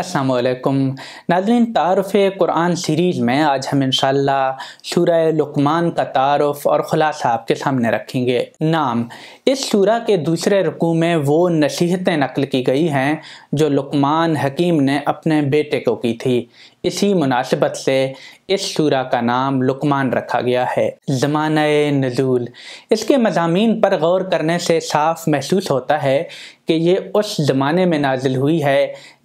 असलकुम नाजरीन तारफ़ कुरान सीरीज़ में आज हम इनशाला शूर लकमान का तारफ़ और ख़ुलासा आपके सामने रखेंगे नाम इस शुरा के दूसरे रकू में वो नसीहतें नकल की गई हैं जो लुकमान हकीम ने अपने बेटे को की थी इसी मुनासिबत से इस सूरा का नाम लुकमान रखा गया है ज़मान नजूल इसके मजामी पर गौर करने से साफ महसूस होता है कि ये उस ज़माने में नाजिल हुई है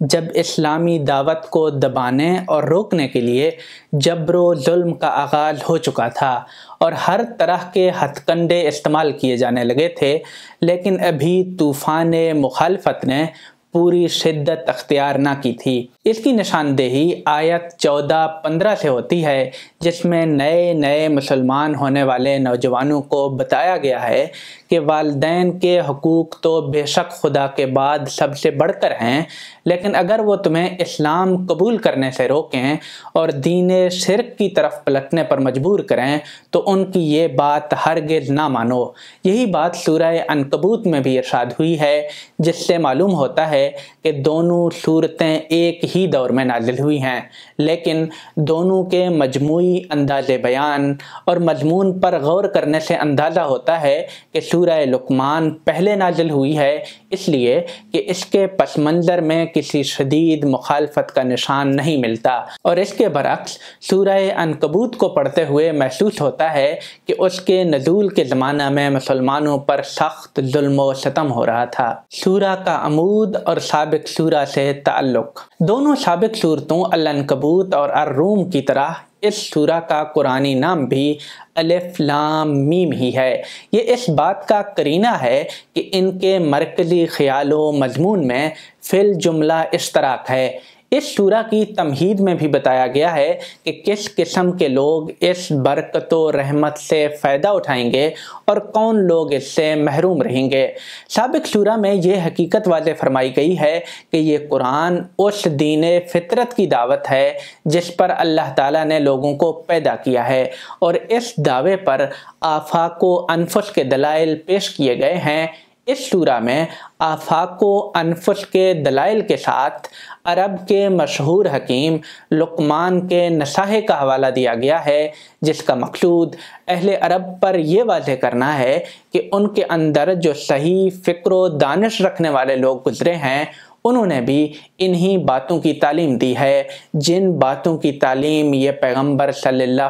जब इस्लामी दावत को दबाने और रोकने के लिए जबरो जुल्म का आगाज़ हो चुका था और हर तरह के हथकंडे इस्तेमाल किए जाने लगे थे लेकिन अभी तूफ़ान मुखालफत ने पूरी शिद्दत अख्तियार ना की थी इसकी निशानदेही आयत 14-15 से होती है जिसमें नए नए मुसलमान होने वाले नौजवानों को बताया गया है कि वालदेन के हकूक़ तो बेशक खुदा के बाद सबसे बढ़कर हैं लेकिन अगर वो तुम्हें इस्लाम कबूल करने से रोकें और दीन शिरक की तरफ पलटने पर मजबूर करें तो उनकी ये बात हरगिज ना मानो यही बात सूर्य अनकबूत में भी इर्शाद हुई है जिससे मालूम होता है है कि दोनों सूरतें एक ही दौर में नाजिल हुई हैं लेकिन दोनों के मजमू अंदाज बयान और मजमून पर गौर करने से अंदाज़ा होता है कि सूर लकमान पहले नाजिल हुई है इसलिए कि इसके पस मंज़र में किसी शदीद मुखालफत का निशान नहीं मिलता और इसके बरक्स सूर अनकबूत को पढ़ते हुए महसूस होता है कि उसके नजूल के ज़माना में मुसलमानों पर सख्त जुल्म हो रहा था सूरह का अमूद और सबक सूरा से ताल्लुक़ दोनों सबक सूरतों अलनकबूत और अर्रूम की तरह इस सूरा का कुरानी नाम भी अलिफ लाम मीम ही है ये इस बात का करीना है कि इनके मरकज़ी ख्यालों मजमून में फिल जुमला इश्तराक है इस शूरा की तमहीद में भी बताया गया है कि किस किस्म के लोग इस बरकत रहमत से फ़ायदा उठाएंगे और कौन लोग इससे महरूम रहेंगे सबक शूरा में यह हकीकत वाज फरमाई गई है कि ये कुरान उस दीन फितरत की दावत है जिस पर अल्लाह ताला ने लोगों को पैदा किया है और इस दावे पर आफाक अनफस के दलाइल पेश किए गए हैं इस सूरा में आफाक अनफुस के दलाइल के साथ अरब के मशहूर हकीम लुकमान के नशाहे का हवाला दिया गया है जिसका मकसूद अहल अरब पर यह वाज करना है कि उनके अंदर जो सही फ़िक्र दानश रखने वाले लोग गुजरे हैं उन्होंने भी इन्हीं बातों की तालीम दी है जिन बातों की तालीम ये पैगम्बर सल्ला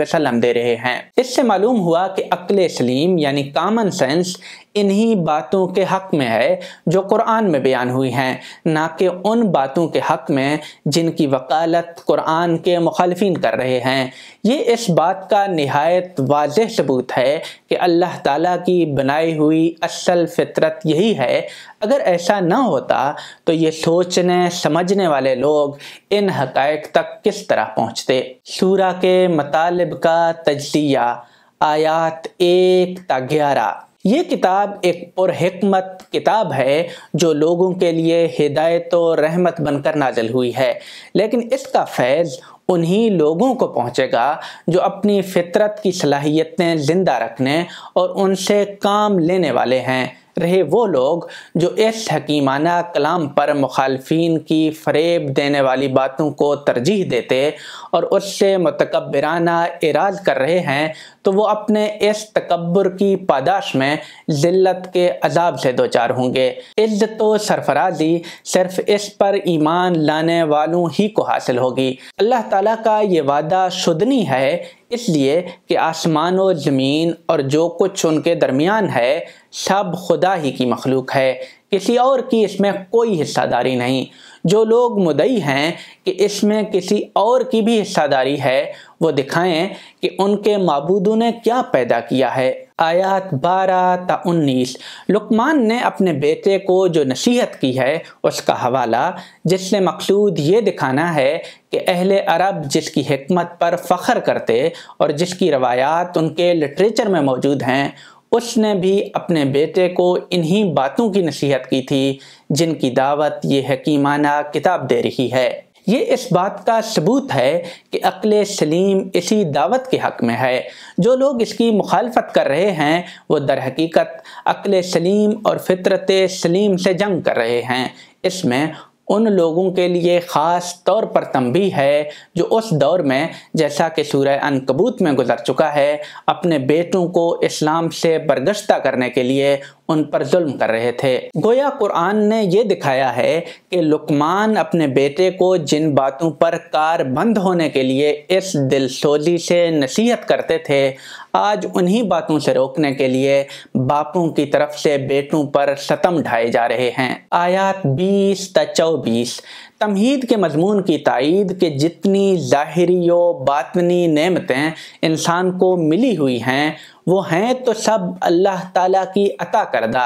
वसलम दे रहे हैं इससे मालूम हुआ कि अकल सलीम यानी कामन सेंस इन्हीं बातों के हक में है जो कुरान में बयान हुई हैं ना कि उन बातों के हक में जिनकी वकालत कुरान के मुखालफिन कर रहे हैं ये इस बात का नहायत वाज सबूत है कि अल्लाह ताला की बनाई हुई असल फितरत यही है अगर ऐसा ना होता तो ये सोचने समझने वाले लोग इन हकायक तक किस तरह पहुँचते सूरा के मतलब का तजिया आयात एक ता ग्यारह ये किताब एक पुरहकमत किताब है जो लोगों के लिए हिदायत और रहमत बनकर नाजल हुई है लेकिन इसका फैज़ उन्हीं लोगों को पहुंचेगा जो अपनी फितरत की सलाहियतें ज़िंदा रखने और उनसे काम लेने वाले हैं रहे वो लोग जो इस हकीमाना कलाम पर मुखालफी की फरेब देने वाली बातों को तरजीह देते और उससे मतकबराना इराज कर रहे हैं तो वो अपने इस तकबर की पादाश में ज़िल्लत के अजाब से दो चार होंगे इज्जत सरफराजी सिर्फ इस पर ईमान लाने वालों ही को हासिल होगी अल्लाह ताला का ये वादा शुदनी है इसलिए कि आसमान व ज़मीन और जो कुछ उनके दरमियान है सब खुदा ही की मखलूक है किसी और की इसमें कोई हिस्सादारी नहीं जो लोग मुदई हैं कि इसमें किसी और की भी हिस्सादारी है वो दिखाएं कि उनके मबूदों ने क्या पैदा किया है आयात बारह ता उन्नीस लुकमान ने अपने बेटे को जो नसीहत की है उसका हवाला जिससे मकसूद ये दिखाना है कि अहल अरब जिसकी हमत पर फ़ख्र करते और जिसकी रवायात उनके लिटरेचर में मौजूद हैं उसने भी अपने बेटे को इन्हीं बातों की नसीहत की थी जिनकी दावत ये हकीमाना किताब दे रही है ये इस बात का सबूत है कि अकल सलीम इसी दावत के हक में है जो लोग इसकी मुखालफत कर रहे हैं वो दर हकीकत अकल सलीम और फितरत सलीम से जंग कर रहे हैं इसमें उन लोगों के लिए ख़ास तौर पर तंबी है जो उस दौर में जैसा कि सूर्य अनकबूत में गुजर चुका है अपने बेटों को इस्लाम से बरगश्ता करने के लिए उन पर जुल्म कर रहे थे गोया कुरान ने ये दिखाया है कि लुकमान अपने बेटे को जिन बातों पर कार बंद होने के लिए इस दिलसोजी से नसीहत करते थे आज उन्हीं बातों से रोकने के लिए बापों की तरफ से बेटों पर सतम ढाए जा रहे हैं आयात 20 त तमहीद के मजमून की तइद के जितनी ज़ाहरी व बातनी नमतें इंसान को मिली हुई हैं वो हैं तो सब अल्लाह ताला की अता करदा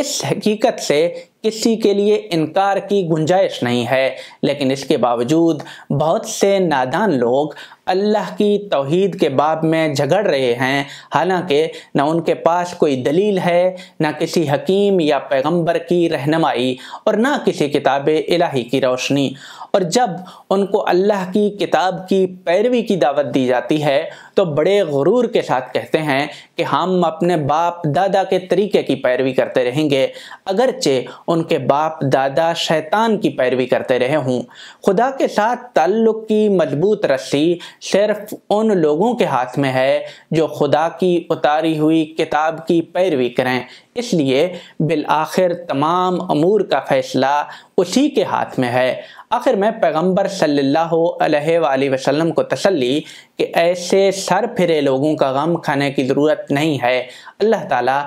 इस हकीकत से किसी के लिए इनकार की गुंजाइश नहीं है लेकिन इसके बावजूद बहुत से नादान लोग अल्लाह की तोहद के बाब में झगड़ रहे हैं हालांकि ना उनके पास कोई दलील है ना किसी हकीम या पैगंबर की रहनमाई और ना किसी किताब इलाही की रोशनी और जब उनको अल्लाह की किताब की पैरवी की दावत दी जाती है तो बड़े गुरूर के साथ कहते हैं कि हम अपने बाप दादा के तरीके की पैरवी करते रहेंगे अगरचे उनके बाप दादा शैतान की पैरवी करते रहे हों खुदा के साथ ताल्लुक़ की मजबूत रस्सी सिर्फ उन लोगों के हाथ में है जो खुदा की उतारी हुई किताब की पैरवी करें इसलिए बिल आखिर तमाम अमूर का फ़ैसला उसी के हाथ में है आखिर मैं पैगम्बर सल्लल्लाहु अलैहि वसल्लम को तसल्ली कि ऐसे सर फिरे लोगों का गम खाने की ज़रूरत नहीं है अल्लाह ताला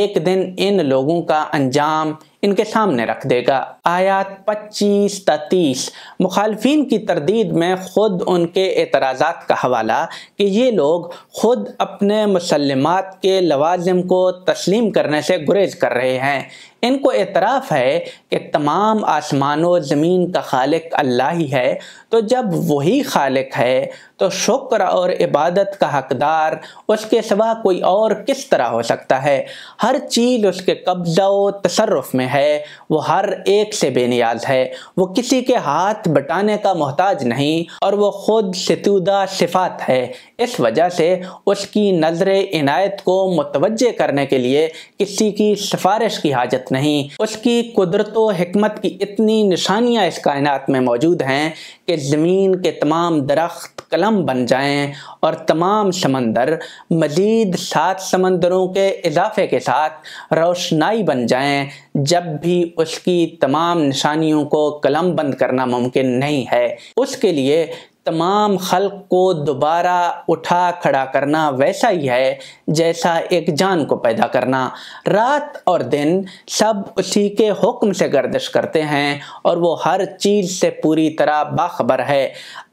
एक दिन इन लोगों का अंजाम इनके सामने रख देगा आयात 25 तीस मुखालफी की तरदीद में ख़ुद उनके एतराज का हवाला कि ये लोग ख़ुद अपने मुसलमत के लवाजम को तस्लीम करने से गुरेज कर रहे हैं इनको एतराफ़ है कि तमाम आसमान ज़मीन का खालिक अल्लाह ही है तो जब वही खालिक है तो शुक्र और इबादत का हकदार उसके सिवा कोई और किस तरह हो सकता है हर चीज़ उसके कब्ज़ा व तसरफ में है वो हर एक से बेनियाज है वो किसी के हाथ बटाने का मोहताज नहीं और वो खुद सतुदा सिफात है इस वजह से उसकी नज़र इनायत को मुतवजह करने के लिए किसी की सिफारिश की हाजत नहीं नहीं उसकी कुदरत हमत की इतनी निशानियाँ इस कायनात में मौजूद हैं कि ज़मीन के तमाम दरख्त कलम बन जाएं और तमाम समंदर मजीद सात समंदरों के इजाफे के साथ रोशनाई बन जाएं जब भी उसकी तमाम निशानियों को कलम बंद करना मुमकिन नहीं है उसके लिए तमाम खल्क को दोबारा उठा खड़ा करना वैसा ही है जैसा एक जान को पैदा करना रात और दिन सब उसी के हुक्म से गर्दिश करते हैं और वो हर चीज़ से पूरी तरह बाखबर है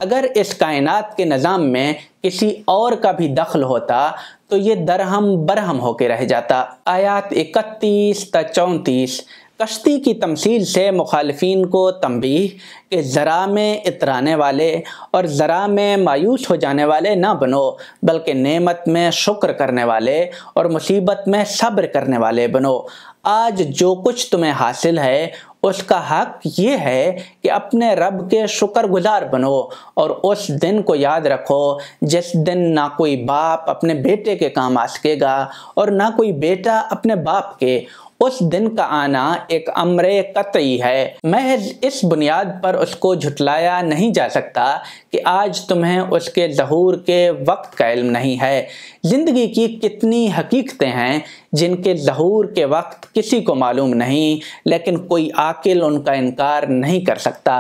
अगर इस कायनात के निज़ाम में किसी और का भी दखल होता तो ये दरहम बरहम होके रह जाता आयात इकतीस त चौंतीस कश्ती की तमसील से मुखालफी को तंबी के ज़रा में इतराने वाले और ज़रा में मायूस हो जाने वाले ना बनो बल्कि नेमत में शुक्र करने वाले और मुसीबत में सब्र करने वाले बनो आज जो कुछ तुम्हें हासिल है उसका हक ये है कि अपने रब के शुक्रगुजार बनो और उस दिन को याद रखो जिस दिन ना कोई बाप अपने बेटे के काम आ सकेगा और ना कोई बेटा अपने बाप के उस दिन का आना एक अमर कतई है महज इस बुनियाद पर उसको झुटलाया नहीं जा सकता कि आज तुम्हें उसके जहूर के वक्त का इल्म नहीं है ज़िंदगी की कितनी हकीकतें हैं जिनके जहूर के वक्त किसी को मालूम नहीं लेकिन कोई आकिल उनका इनकार नहीं कर सकता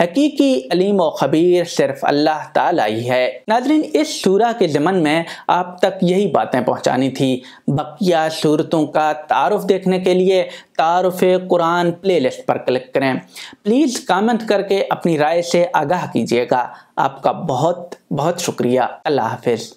हकीकी अलीम व खबीर सिर्फ अल्लाह ताला ही है नाजरीन इस सूरा के ज़मन में आप तक यही बातें पहुँचानी थी बकिया सूरतों का तारफ़ देखने के लिए तारफ़ कुरान प्लेलिस्ट पर क्लिक करें प्लीज़ कामेंट करके अपनी राय से आगाह कीजिएगा आपका बहुत बहुत शुक्रिया अल्लाह हाफिज़